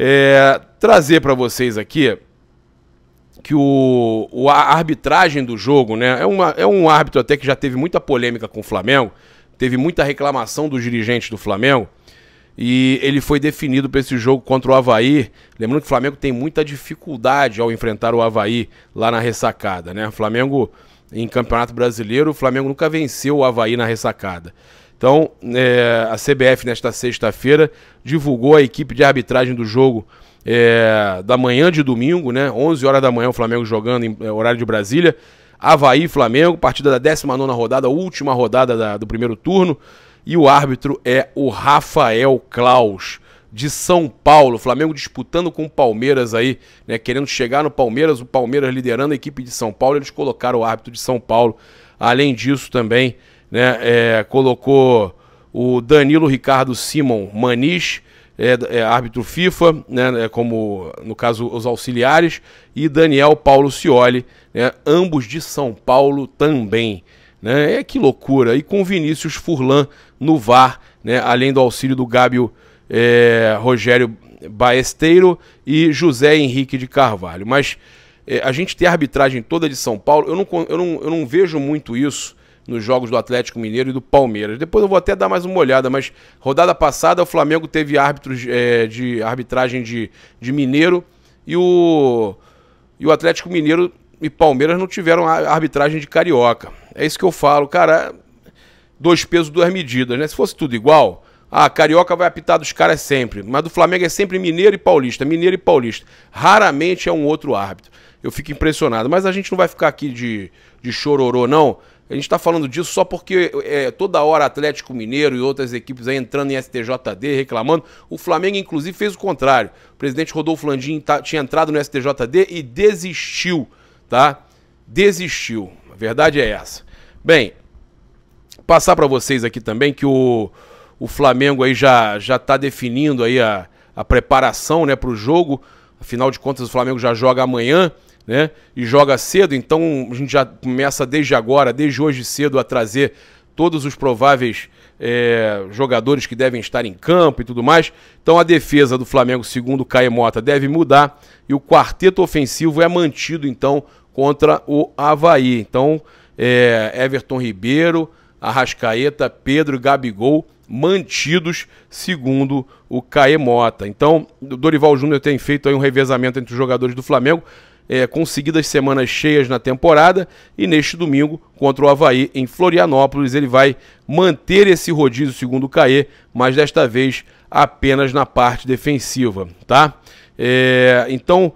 é, trazer para vocês aqui que o, o, a arbitragem do jogo, né? É, uma, é um árbitro até que já teve muita polêmica com o Flamengo, teve muita reclamação dos dirigentes do Flamengo. E ele foi definido para esse jogo contra o Havaí. Lembrando que o Flamengo tem muita dificuldade ao enfrentar o Havaí lá na ressacada, né? O Flamengo, em Campeonato Brasileiro, o Flamengo nunca venceu o Havaí na ressacada. Então, é, a CBF, nesta sexta-feira, divulgou a equipe de arbitragem do jogo é, da manhã de domingo, né? 11 horas da manhã, o Flamengo jogando em é, horário de Brasília. Havaí Flamengo, partida da 19 rodada, última rodada da, do primeiro turno. E o árbitro é o Rafael Klaus, de São Paulo. Flamengo disputando com o Palmeiras aí, né? Querendo chegar no Palmeiras, o Palmeiras liderando a equipe de São Paulo. Eles colocaram o árbitro de São Paulo. Além disso, também né? É, colocou o Danilo Ricardo Simon Manich é, é, árbitro FIFA, né, é, como no caso os auxiliares, e Daniel Paulo Cioli, né, ambos de São Paulo também. Né? É que loucura! E com Vinícius Furlan no VAR, né, além do auxílio do Gábio é, Rogério Baesteiro e José Henrique de Carvalho. Mas é, a gente tem a arbitragem toda de São Paulo, eu não, eu não, eu não vejo muito isso nos jogos do Atlético Mineiro e do Palmeiras. Depois eu vou até dar mais uma olhada, mas rodada passada o Flamengo teve árbitros é, de arbitragem de, de Mineiro e o, e o Atlético Mineiro e Palmeiras não tiveram arbitragem de Carioca. É isso que eu falo, cara. Dois pesos, duas medidas, né? Se fosse tudo igual, ah, carioca vai apitar dos caras sempre. Mas do Flamengo é sempre mineiro e paulista, mineiro e paulista. Raramente é um outro árbitro. Eu fico impressionado. Mas a gente não vai ficar aqui de, de chororô, não. A gente está falando disso só porque é, toda hora Atlético Mineiro e outras equipes aí entrando em STJD, reclamando. O Flamengo, inclusive, fez o contrário. O presidente Rodolfo Landim tá, tinha entrado no STJD e desistiu, tá? Desistiu. A verdade é essa. Bem, passar para vocês aqui também que o o Flamengo aí já já está definindo aí a, a preparação né, para o jogo. Afinal de contas, o Flamengo já joga amanhã. Né? E joga cedo, então a gente já começa desde agora, desde hoje cedo, a trazer todos os prováveis é, jogadores que devem estar em campo e tudo mais. Então a defesa do Flamengo, segundo Caio Caemota, deve mudar e o quarteto ofensivo é mantido então contra o Havaí. Então é, Everton Ribeiro, Arrascaeta, Pedro, Gabigol mantidos, segundo o Caemota. Então, o Dorival Júnior tem feito aí um revezamento entre os jogadores do Flamengo, é, com semanas cheias na temporada, e neste domingo, contra o Havaí, em Florianópolis, ele vai manter esse rodízio, segundo o Caê, mas desta vez apenas na parte defensiva, tá? É, então,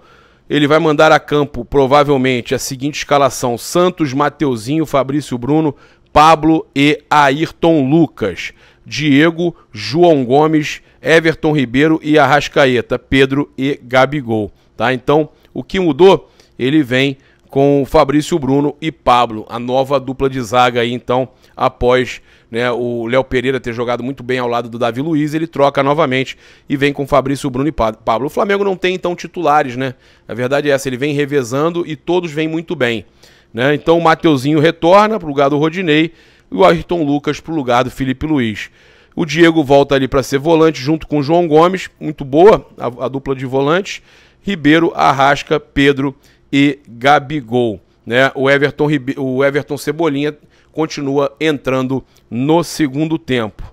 ele vai mandar a campo, provavelmente, a seguinte escalação, Santos, Mateuzinho, Fabrício Bruno, Pablo e Ayrton Lucas. Diego, João Gomes, Everton Ribeiro e Arrascaeta, Pedro e Gabigol. Tá? Então, o que mudou? Ele vem com Fabrício Bruno e Pablo, a nova dupla de zaga aí, então, após né, o Léo Pereira ter jogado muito bem ao lado do Davi Luiz, ele troca novamente e vem com Fabrício Bruno e Pablo. O Flamengo não tem, então, titulares, né? A verdade é essa, ele vem revezando e todos vêm muito bem. Né? Então o Mateuzinho retorna para o lugar do Rodinei e o Ayrton Lucas para o lugar do Felipe Luiz. O Diego volta ali para ser volante junto com o João Gomes, muito boa a, a dupla de volantes. Ribeiro, Arrasca, Pedro e Gabigol. Né? O, Everton, o Everton Cebolinha continua entrando no segundo tempo.